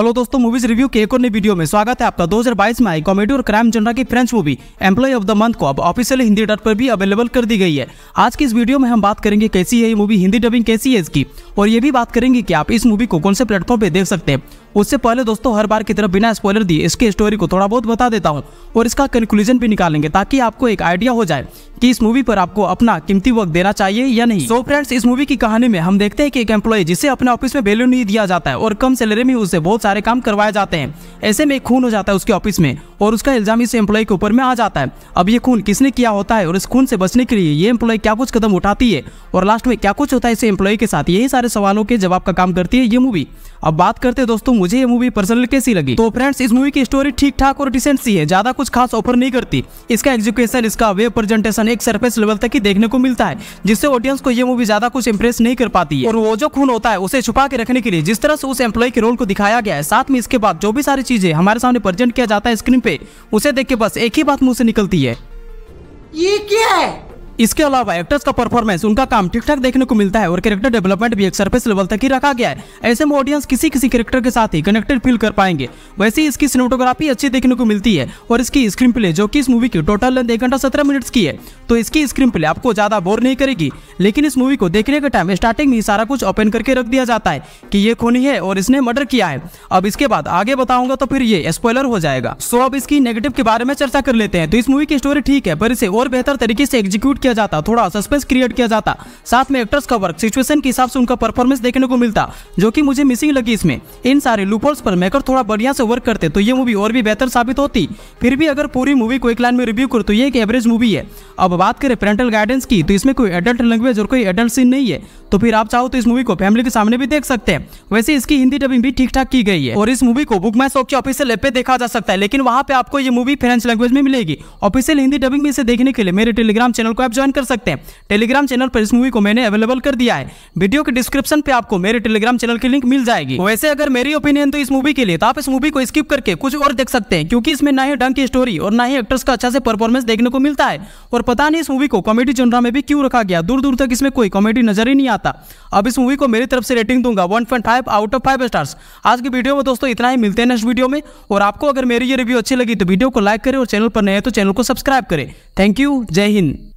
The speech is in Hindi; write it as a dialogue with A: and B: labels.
A: हेलो दोस्तों मूवीज रिव्यू के एक और नई वीडियो में स्वागत है आपका 2022 में आई कॉमेडी और क्राइम जनरा की French movie employee of the month को अब ऑफिशियल हिंदी डॉट पर भी अवेलेबल कर दी गई है आज की इस वीडियो में हम बात करेंगे कैसी है ये मूवी हिंदी डबिंग कैसी है इसकी और ये भी बात करेंगे कि आप इस मूवी को कौन से प्लेटफॉर्म पर देख सकते हैं उससे पहले दोस्तों हर बार की तरफ बिना स्पॉयलर दिए इसके स्टोरी को थोड़ा बहुत बता देता हूँ और इसका कंक्लूजन भी निकालेंगे ताकि आपको एक आइडिया हो जाए कि इस मूवी पर आपको अपना कीमती वक्त देना चाहिए या नहीं सो so फ्रेंड्स इस मूवी की कहानी में हम देखते हैं कि एक एम्प्लॉय जिसे अपने ऑफिस में वैल्यू नहीं दिया जाता है और कम सैलरी में उसे बहुत सारे काम करवाए जाते हैं ऐसे में खून हो जाता है उसके ऑफिस में और उसका इल्जाम इस एम्प्लॉय के ऊपर में आ जाता है अब ये खून किसने किया होता है और इस खून से बचने के लिए ये एम्प्लॉय क्या कुछ कदम उठाती है और लास्ट में क्या कुछ होता है इस एम्प्लॉय के साथ यही सारे सवालों के जवाब का काम करती है ये मूवी अब बात करते हैं दोस्तों मुझे ये मूवी पर्सनल कैसी लगी तो फ्रेंड्स इस मूवी की स्टोरी ठीक ठाक और डिसेंट सी है ज्यादा कुछ खास ऑफर नहीं करती इसका एग्जीक्यूशन इसका वेब प्रेजेंटेशन एक सरफेस लेवल तक ही देखने को मिलता है जिससे ऑडियंस को ये मूवी ज्यादा कुछ इम्प्रेस नहीं कर पाती है और वो जो खून होता है उसे छुपा के रखने के लिए जिस तरह से उस एम्प्लॉय के रोल को दिखाया गया है साथ में इसके बाद जो भी सारी चीजें हमारे सामने प्रेजेंट किया जाता है स्क्रीन पे उसे देख के बस एक ही बात मुंह से निकलती है ये क्या है इसके अलावा एक्टर्स का परफॉर्मेंस उनका काम ठीक ठाक देखने को मिलता है और कैरेक्टर डेवलपमेंट भी एक सर्फेस लेवल तक ही रखा गया है ऐसे में ऑडियंस किसी किसी कैरेक्टर के साथ ही कनेक्टेड फील कर पाएंगे वैसे इसकी सिनेटोग्राफी अच्छी देखने को मिलती है और इसकी स्क्रीन प्ले जो कि इस मूवी की टोटल लेंथ एक घंटा सत्रह मिनट की है तो इसकी स्क्रीन प्ले आपको ज्यादा बोर नहीं करेगी लेकिन इस मूवी को देखने के टाइम स्टार्टिंग में सारा कुछ ओपन करके रख दिया जाता है कि ये खूनी है और इसने मर्डर किया है अब इसके बाद आगे बताऊंगा तो फिर ये स्पॉयलर हो जाएगा सो अब इसकी नेगेटिव के बारे में चर्चा कर लेते हैं तो इस मूवी की स्टोरी ठीक है पर इसे और बेहतर तरीके से एग्जीक्यूट किया किया जाता थोड़ा सस्पेंस क्रिएट किया जाता साथ में एक्टर्स का वर्क सिचुएशन के हिसाब से उनका परफॉर्मेंस देखने को मिलता जो कि मुझे मिसिंग लगी इसमें इन सारे लूपोल्स पर मेकर थोड़ा बढ़िया से वर्क करते तो ये मूवी और भी बेहतर साबित होती फिर भी अगर पूरी मूवी को एक लाइन में रिव्यू करो तो ये एक एवरेज मूवी है अब बात करें पेरेंटल गाइडेंस की तो इसमें कोई एडल्ट लैंग्वेज और कोई एडल्ट सीन नहीं है तो फिर आप चाहो तो इस मूवी को फैमिली के सामने भी देख सकते हैं वैसे इसकी हिंदी डबिंग भी ठीक ठाक की गई है और इस मूवी को बुक माई शॉप के ऑफिसियल एप पे देखा जा सकता है लेकिन वहाँ पे आपको ये मूवी फ्रेंच लैंग्वेज में मिलेगी ऑफिसियल हिंदी डबिंग में इसे देखने के लिए मेरे टेलीग्राम चैनल को आप ज्वाइन कर सकते हैं टेलीग्राम चैनल पर इस मूवी को मैंने अवेलेबल कर दिया है वीडियो के डिस्क्रिप्शन पे आपको मेरे टेलीग्राम चैनल की लिंक मिल जाएगी वैसे अगर मेरी ओपिनियन तो इस मूवी के लिए तो आप इस मूवी को स्किप करके कुछ और देख सकते हैं क्योंकि इसमें ना ही डंग की स्टोरी और ना ही एक्टर्स का अच्छा से परफॉर्मेंस देखने को मिलता है और पता नहीं इस मूवी को कॉमेडी जनरा में भी क्यों रखा गया दूर दूर तक इसमें कोई कॉमेडी नजर ही नहीं आता अब इस मूवी को मेरी तरफ से रेटिंग दूंगा one out of five stars आज की वीडियो में दोस्तों इतना ही मिलते हैं नेक्स्ट वीडियो में और आपको अगर मेरी ये रिव्यू अच्छी लगी तो वीडियो को लाइक करें और चैनल पर नए तो चैनल को सब्सक्राइब करें थैंक यू जय हिंद